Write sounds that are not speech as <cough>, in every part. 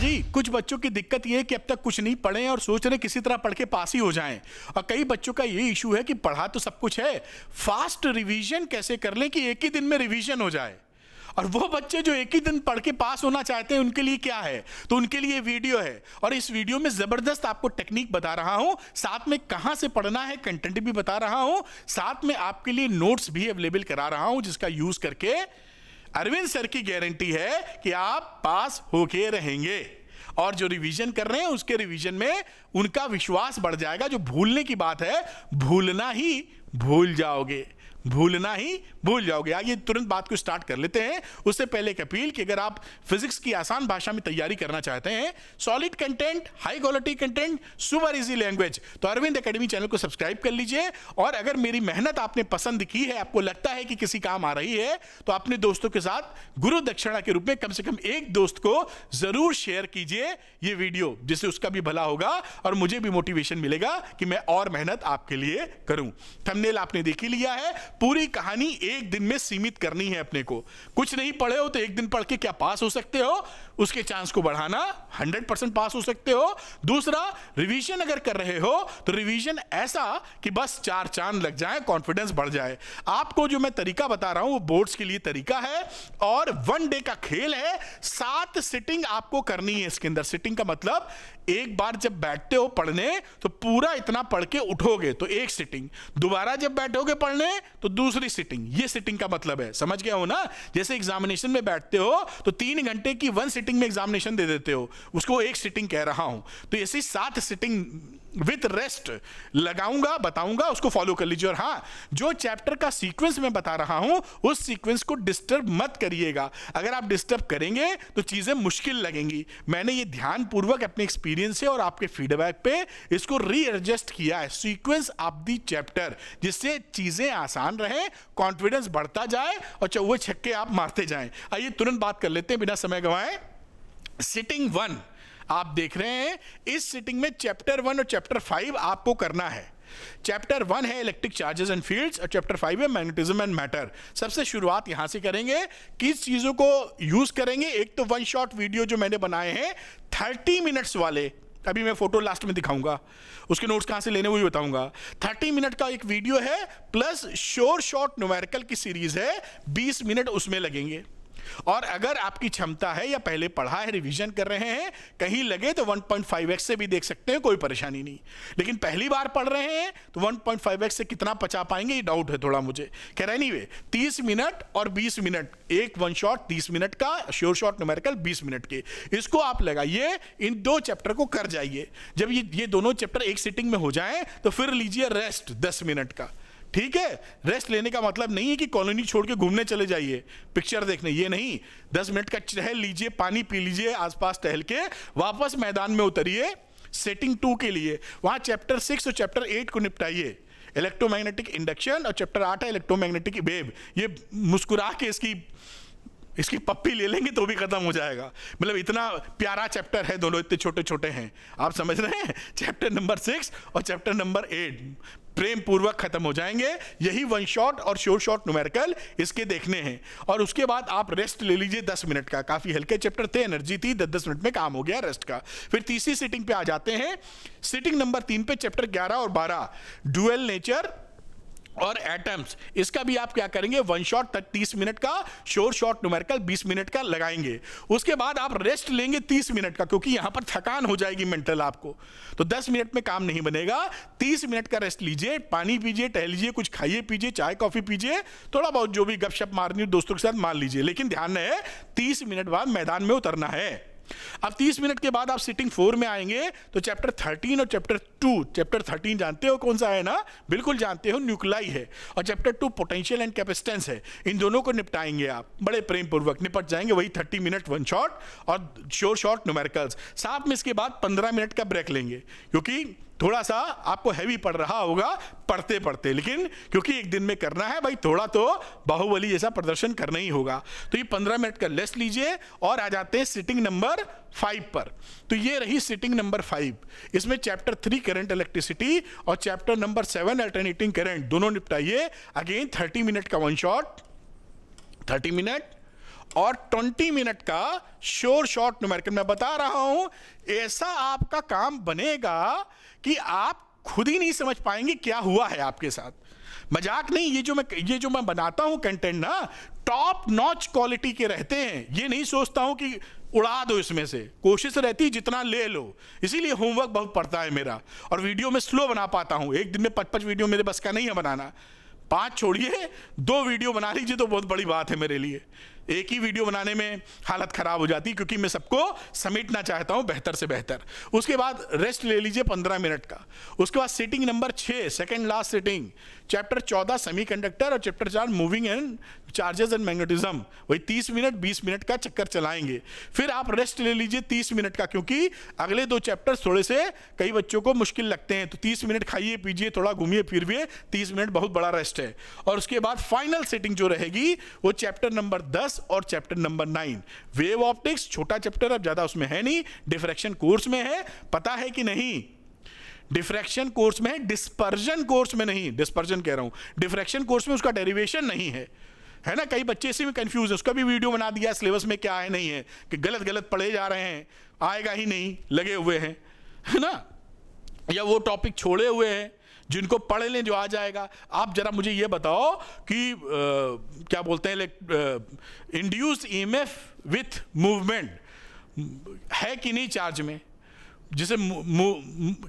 जी कुछ बच्चों की दिक्कत ये है कि अब तक कुछ नहीं पढ़े और सोच रहे किसी तरह पढ़ के पास ही हो जाएं और कई बच्चों का ये इशू है कि पढ़ा तो सब कुछ है फास्ट रिवीजन कैसे कर लें कि एक ही दिन में रिवीजन हो जाए और वो बच्चे जो एक ही दिन पढ़ के पास होना चाहते हैं उनके लिए क्या है तो उनके लिए वीडियो है और इस वीडियो में ज़बरदस्त आपको टेक्निक बता रहा हूं साथ में कहां से पढ़ना है कंटेंट भी बता रहा हूं साथ में आपके लिए नोट्स भी अवेलेबल करा रहा हूं जिसका यूज़ करके अरविंद सर की गारंटी है कि आप पास होके रहेंगे और जो रिवीजन कर रहे हैं उसके रिवीजन में उनका विश्वास बढ़ जाएगा जो भूलने की बात है भूलना ही भूल जाओगे भूलना ही भूल जाओगे आइए तुरंत बात को स्टार्ट कर लेते हैं उससे पहले एक अपील कि अगर आप फिजिक्स की आसान भाषा में तैयारी करना चाहते हैं solid content high quality content super easy language तो अरविंद अकेडमी चैनल को सब्सक्राइब कर लीजिए और अगर मेरी मेहनत आपने पसंद की है आपको लगता है कि किसी काम आ रही है तो अपने दोस्तों के साथ गुरु दक्षिणा के रूप में कम से कम एक दोस्त को जरूर शेयर कीजिए ये वीडियो जिससे उसका भी भला होगा और मुझे भी मोटिवेशन मिलेगा कि मैं और मेहनत आपके लिए करूं थंबनेल आपने देख ही लिया है पूरी कहानी एक दिन में सीमित करनी है अपने को कुछ नहीं पढ़े हो तो एक दिन पढ़ के क्या पास हो सकते हो उसके चांस को बढ़ाना 100 परसेंट पास हो सकते हो दूसरा रिवीजन अगर कर रहे हो तो रिवीजन ऐसा कि बस चार चांद लग जाए कॉन्फिडेंस बढ़ जाए आपको जो मैं तरीका बता रहा हूं वो बोर्ड्स के लिए तरीका है और वन डे का खेल है सात सिटिंग आपको करनी है इसके अंदर सिटिंग का मतलब एक बार जब बैठते हो पढ़ने तो पूरा इतना पढ़ के उठोगे तो एक सिटिंग दोबारा जब बैठोगे पढ़ने तो दूसरी सिटिंग ये सिटिंग का मतलब है समझ गया हो ना जैसे एग्जामिनेशन में बैठते हो तो तीन घंटे की वन सिटिंग में एग्जामिनेशन दे देते हो उसको एक सिटिंग कह रहा हूं तो ऐसी सात सिटिंग विथ रेस्ट लगाऊंगा बताऊंगा उसको फॉलो कर लीजिए और हाँ जो चैप्टर का सीक्वेंस मैं बता रहा हूं उस सीक्वेंस को डिस्टर्ब मत करिएगा अगर आप डिस्टर्ब करेंगे तो चीज़ें मुश्किल लगेंगी मैंने ये ध्यान पूर्वक अपने एक्सपीरियंस से और आपके फीडबैक पे इसको रीएडजस्ट किया है सीक्वेंस ऑफ दी चैप्टर जिससे चीज़ें आसान रहे कॉन्फिडेंस बढ़ता जाए और चौवे छक्के आप मारते जाए आइए तुरंत बात कर लेते हैं बिना समय गवाए सिटिंग वन आप देख रहे हैं इस सिटिंग में चैप्टर वन और चैप्टर फाइव आपको करना है चैप्टर वन है इलेक्ट्रिक चार्जेस एंड फील्ड्स और चैप्टर फाइव है मैग्नेटिज्म एंड मैटर सबसे शुरुआत यहां से करेंगे किस चीज़ों को यूज़ करेंगे एक तो वन शॉट वीडियो जो मैंने बनाए हैं थर्टी मिनट्स वाले अभी मैं फोटो लास्ट में दिखाऊंगा उसके नोट्स कहाँ से लेने वो भी बताऊंगा थर्टी मिनट का एक वीडियो है प्लस श्योर शॉर्ट नोमेरिकल की सीरीज है बीस मिनट उसमें लगेंगे और अगर आपकी क्षमता है या पहले पढ़ा है रिवीजन कर रहे हैं कहीं लगे तो 1.5x से भी देख सकते हैं कोई परेशानी नहीं लेकिन पहली बार पढ़ रहे हैं तो 1.5x से कितना पचा पाएंगे ये डाउट है थोड़ा मुझे कह रहे नहीं वे तीस मिनट और बीस मिनट एक वन शॉट तीस मिनट का श्योर शॉट न्यूमेरिकल बीस मिनट के इसको आप लगाइए इन दो चैप्टर को कर जाइए जब ये ये दोनों चैप्टर एक सिटिंग में हो जाए तो फिर लीजिए रेस्ट दस मिनट का ठीक है रेस्ट लेने का मतलब नहीं है कि कॉलोनी छोड़ के घूमने चले जाइए पिक्चर देखने ये नहीं दस मिनट का टहल लीजिए पानी पी लीजिए आसपास टहल के वापस मैदान में उतरिए सेटिंग टू के लिए वहां चैप्टर सिक्स और चैप्टर एट को निपटाइए इलेक्ट्रोमैग्नेटिक इंडक्शन और चैप्टर आठ है इलेक्ट्रोमैग्नेटिक वेव ये मुस्कुरा के इसकी इसकी पप्पी ले लेंगे तो भी खत्म हो जाएगा मतलब इतना प्यारा चैप्टर है दोनों इतने छोटे छोटे हैं आप समझ रहे हैं चैप्टर नंबर सिक्स और चैप्टर नंबर एट प्रेम पूर्वक खत्म हो जाएंगे यही वन शॉट और श्योर शॉट न्यूमेरिकल इसके देखने हैं और उसके बाद आप रेस्ट ले लीजिए दस मिनट का काफ़ी हल्के चैप्टर थे एनर्जी थी दस दस मिनट में काम हो गया रेस्ट का फिर तीसरी सिटिंग पे आ जाते हैं सिटिंग नंबर तीन पे चैप्टर ग्यारह और बारह डुअल नेचर और एटम्स इसका भी आप क्या करेंगे वन शॉट तीस मिनट का शोर शॉट न्यूमेरिकल बीस मिनट का लगाएंगे उसके बाद आप रेस्ट लेंगे तीस मिनट का क्योंकि यहां पर थकान हो जाएगी मेंटल आपको तो दस मिनट में काम नहीं बनेगा तीस मिनट का रेस्ट लीजिए पानी पीजिए टहल लीजिए कुछ खाइए पीजिए चाय कॉफी पीजिए थोड़ा बहुत जो भी गपशप मारनी दोस्तों के साथ मार लीजिए लेकिन ध्यान है तीस मिनट बाद मैदान में उतरना है अब 30 मिनट के बाद आप सिटिंग फोर में आएंगे तो चैप्टर 13 और चैप्टर 2 चैप्टर 13 जानते हो कौन सा है ना बिल्कुल जानते हो न्यूक्लाई है और चैप्टर 2 पोटेंशियल एंड कैपेसिटेंस है इन दोनों को निपटाएंगे आप बड़े प्रेम पूर्वक निपट जाएंगे वही 30 मिनट वन शॉट और श्योर शॉर्ट न्यूमेरिकल्स साथ में इसके बाद पंद्रह मिनट का ब्रेक लेंगे क्योंकि थोड़ा सा आपको हैवी पड़ रहा होगा पढ़ते पढ़ते लेकिन क्योंकि एक दिन में करना है भाई थोड़ा तो बाहुबली जैसा प्रदर्शन करना ही होगा तो ये पंद्रह मिनट का लेस लीजिए और आ जाते हैं सिटिंग नंबर फाइव पर तो ये रही सिटिंग नंबर फाइव इसमें चैप्टर थ्री करंट इलेक्ट्रिसिटी और chapter number seven alternating current दोनों निपटाइए अगेन थर्टी मिनट का वन शॉट थर्टी मिनट और 20 मिनट का श्योर शॉर्ट न्यूमेरिकल मैं बता रहा हूं ऐसा आपका काम बनेगा कि आप खुद ही नहीं समझ पाएंगे क्या हुआ है आपके साथ मजाक नहीं ये जो मैं ये जो मैं बनाता हूं कंटेंट ना टॉप नॉच क्वालिटी के रहते हैं ये नहीं सोचता हूं कि उड़ा दो इसमें से कोशिश रहती है जितना ले लो इसीलिए होमवर्क बहुत पड़ता है मेरा और वीडियो में स्लो बना पाता हूं एक दिन में पच पच वीडियो मेरे बस का नहीं है बनाना पांच छोड़िए दो वीडियो बना लीजिए तो बहुत बड़ी बात है मेरे लिए एक ही वीडियो बनाने में हालत ख़राब हो जाती क्योंकि मैं सबको समेटना चाहता हूं बेहतर से बेहतर उसके बाद रेस्ट ले लीजिए पंद्रह मिनट का उसके बाद सेटिंग नंबर छः सेकेंड लास्ट सीटिंग चैप्टर चौदह सेमी और चैप्टर चार moving and charges and magnetism वही तीस मिनट बीस मिनट का चक्कर चलाएंगे फिर आप रेस्ट ले लीजिए तीस मिनट का क्योंकि अगले दो चैप्टर थोड़े से कई बच्चों को मुश्किल लगते हैं तो तीस मिनट खाइए पीजिए थोड़ा घूमिए फिर भी तीस मिनट बहुत बड़ा रेस्ट है और उसके बाद फाइनल सेटिंग जो रहेगी वो चैप्टर नंबर दस और chapter number nine wave optics छोटा चैप्टर अब ज़्यादा उसमें है नहीं डिफ्रैक्शन कोर्स में है पता है कि नहीं डिफ्रैक्शन कोर्स में है डिस्पर्जन कोर्स में नहीं डिस्पर्जन कह रहा हूं डिफ्रैक्शन कोर्स में उसका डेरिवेशन नहीं है है ना कई बच्चे इसी में कंफ्यूज है उसका भी वीडियो बना दिया सिलेबस में क्या है नहीं है कि गलत गलत पढ़े जा रहे हैं आएगा ही नहीं लगे हुए हैं है ना या वो टॉपिक छोड़े हुए हैं जिनको पढ़ लें जो आ जाएगा आप जरा मुझे ये बताओ कि आ, क्या बोलते हैं इंड्यूस एफ विथ मूवमेंट है कि नहीं चार्ज में जिसे मु, मु,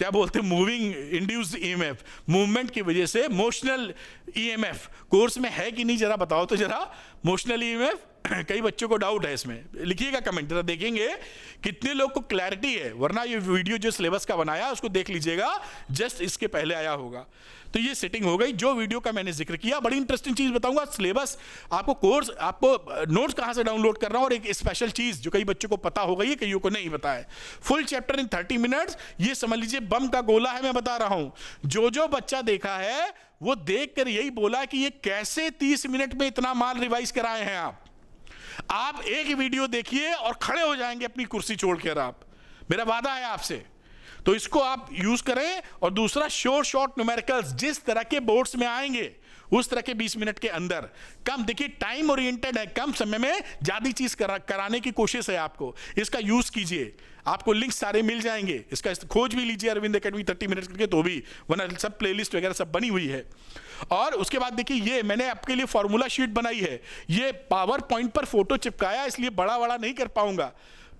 क्या बोलते हैं मूविंग इंड्यूस ईएमएफ मूवमेंट की वजह से मोशनल ईएमएफ कोर्स में है कि नहीं जरा बताओ तो जरा मोशनल ईएमएफ <clears throat> कई बच्चों को डाउट है इसमें लिखिएगा कमेंट जरा देखेंगे कितने लोग को क्लैरिटी है वरना ये वीडियो जो सिलेबस का बनाया उसको देख लीजिएगा जस्ट इसके पहले आया होगा तो ये सेटिंग हो गई जो वीडियो का मैंने जिक्र किया बड़ी इंटरेस्टिंग चीज़ बताऊंगा सिलेबस आपको कोर्स आपको नोट्स कहां से डाउनलोड करना और एक स्पेशल चीज़ जो कई बच्चों को पता हो गई है कईयों को नहीं पता है full chapter in thirty minute ये समझ लीजिए बम का गोला है मैं बता रहा हूं जो जो बच्चा देखा है वो देख कर यही बोला कि ये कैसे तीस मिनट में इतना माल रिवाइज कराए हैं आप आप एक वीडियो देखिए और खड़े हो जाएंगे अपनी कुर्सी छोड़ आप मेरा वादा है आपसे तो इसको आप यूज करें और दूसरा श्योर शॉर्ट न्यूमेरिकल्स जिस तरह के बोर्ड्स में आएंगे उस तरह के 20 मिनट के अंदर कम देखिए टाइम ओरिएंटेड है कम समय में ज़्यादा चीज़ करा, कराने की कोशिश है आपको इसका यूज़ कीजिए आपको लिंक सारे मिल जाएंगे इसका खोज भी लीजिए अरविंद अकेडमी थर्टी मिनट करके तो भी वरना सब प्लेलिस्ट वगैरह सब बनी हुई है और उसके बाद देखिए ये मैंने आपके लिए फॉर्मूला शीट बनाई है ये पावर पॉइंट पर फोटो चिपकाया इसलिए बड़ा बड़ा नहीं कर पाऊंगा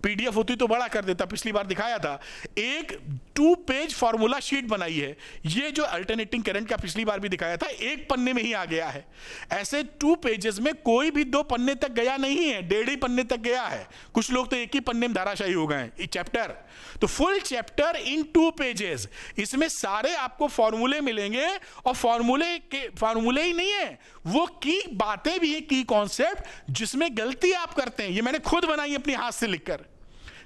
पीडीएफ होती तो बड़ा कर देता पिछली बार दिखाया था एक टू पेज फॉर्मूला शीट बनाई है ये जो अल्टरनेटिंग करंट का पिछली बार भी दिखाया था एक पन्ने में ही आ गया है ऐसे टू पेजेस में कोई भी दो पन्ने तक गया नहीं है डेढ़ ही पन्ने तक गया है कुछ लोग तो एक ही पन्ने में धाराशाही हो गए हैं चैप्टर तो full chapter in two pages इसमें सारे आपको फॉर्मूले मिलेंगे और फॉर्मूले के फॉर्मूले ही नहीं है वो की बातें भी है की कॉन्सेप्ट जिसमें गलती आप करते हैं ये मैंने खुद बनाई अपने हाथ से लिखकर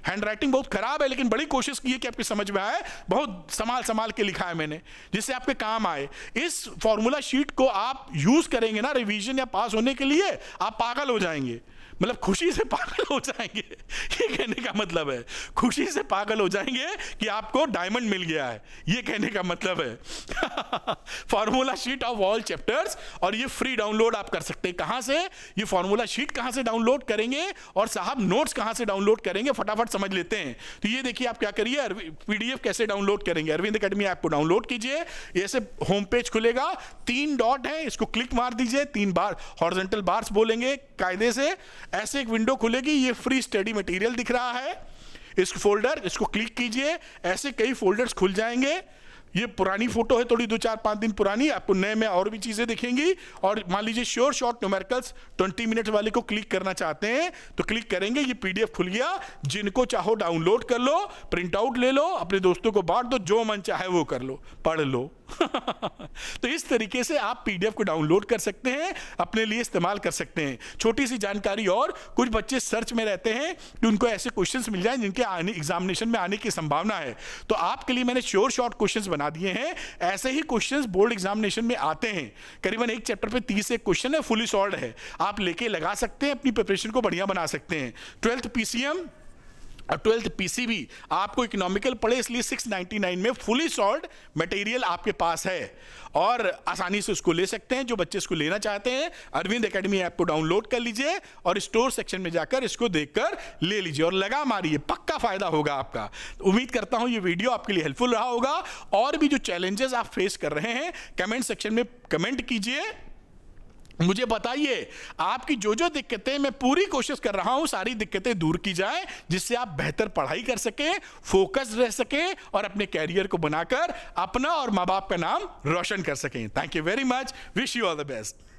हैंडराइटिंग राइटिंग बहुत खराब है लेकिन बड़ी कोशिश की है कि आपकी समझ में आए बहुत संभाल संभाल के लिखा है मैंने जिससे आपके काम आए इस फॉर्मूला शीट को आप यूज करेंगे ना रिविजन या पास होने के लिए आप पागल हो जाएंगे मतलब खुशी से पागल हो जाएंगे ये कहने का मतलब है खुशी से पागल हो जाएंगे कि आपको डायमंड मिल गया है ये कहने का मतलब है formula sheet of all chapters और ये फ्री डाउनलोड आप कर सकते हैं कहाँ से ये फॉर्मूला शीट कहाँ से डाउनलोड करेंगे और साहब नोट्स कहाँ से डाउनलोड करेंगे फटाफट समझ लेते हैं तो ये देखिए आप क्या करिए पीडीएफ कैसे डाउनलोड करेंगे अरविंद अकेडमी ऐप को डाउनलोड कीजिए ऐसे होम पेज खुलेगा तीन डॉट है इसको क्लिक मार दीजिए तीन बार हॉर्जेंटल बार्स बोलेंगे कायदे से ऐसे एक विंडो खुलेगी ये फ्री स्टडी मटेरियल दिख रहा है इस फोल्डर इसको क्लिक कीजिए ऐसे कई फोल्डर्स खुल जाएंगे ये पुरानी फोटो है थोड़ी दो चार पाँच दिन पुरानी आपको नए में और भी चीज़ें दिखेंगी और मान लीजिए श्योर शॉर्ट न्यूमेरिकल्स 20 मिनट वाले को क्लिक करना चाहते हैं तो क्लिक करेंगे ये पीडीएफ खुल गया जिनको चाहो डाउनलोड कर लो प्रिंट आउट ले लो अपने दोस्तों को बांट दो जो मन चाहे वो कर लो पढ़ लो <laughs> तो इस तरीके से आप पीडीएफ को डाउनलोड कर सकते हैं अपने लिए इस्तेमाल कर सकते हैं छोटी सी जानकारी और कुछ बच्चे सर्च में रहते हैं कि उनको ऐसे क्वेश्चंस मिल जाए जिनके आने एग्जामिनेशन में आने की संभावना है तो आपके लिए मैंने श्योर शॉर्ट क्वेश्चंस बना दिए हैं ऐसे ही क्वेश्चंस बोर्ड एग्जामिनेशन में आते हैं करीबन एक चैप्टर पर तीस एक क्वेश्चन है फुली सॉल्व है आप लेके लगा सकते हैं अपनी प्रिपरेशन को बढ़िया बना सकते हैं ट्वेल्थ पीसीएम ट्वेल्थ पीसीबी आपको इकोनॉमिकल पड़े इसलिए 699 में फुली सॉल्ड मटेरियल आपके पास है और आसानी से उसको ले सकते हैं जो बच्चे इसको लेना चाहते हैं अरविंद एकेडमी ऐप को डाउनलोड कर लीजिए और स्टोर सेक्शन में जाकर इसको देखकर ले लीजिए और लगा मारिए पक्का फायदा होगा आपका तो उम्मीद करता हूं ये वीडियो आपके लिए हेल्पफुल रहा होगा और भी जो चैलेंजेस आप फेस कर रहे हैं कमेंट सेक्शन में कमेंट कीजिए मुझे बताइए आपकी जो जो दिक्कतें मैं पूरी कोशिश कर रहा हूं सारी दिक्कतें दूर की जाए जिससे आप बेहतर पढ़ाई कर सकें फोकस रह सकें और अपने कैरियर को बनाकर अपना और माँ बाप का नाम रोशन कर सकें thank you very much wish you all the best